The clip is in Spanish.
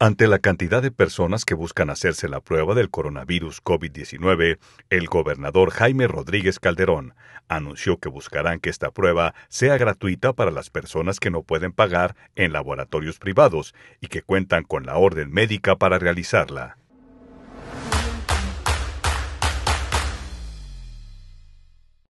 Ante la cantidad de personas que buscan hacerse la prueba del coronavirus COVID-19, el gobernador Jaime Rodríguez Calderón anunció que buscarán que esta prueba sea gratuita para las personas que no pueden pagar en laboratorios privados y que cuentan con la orden médica para realizarla.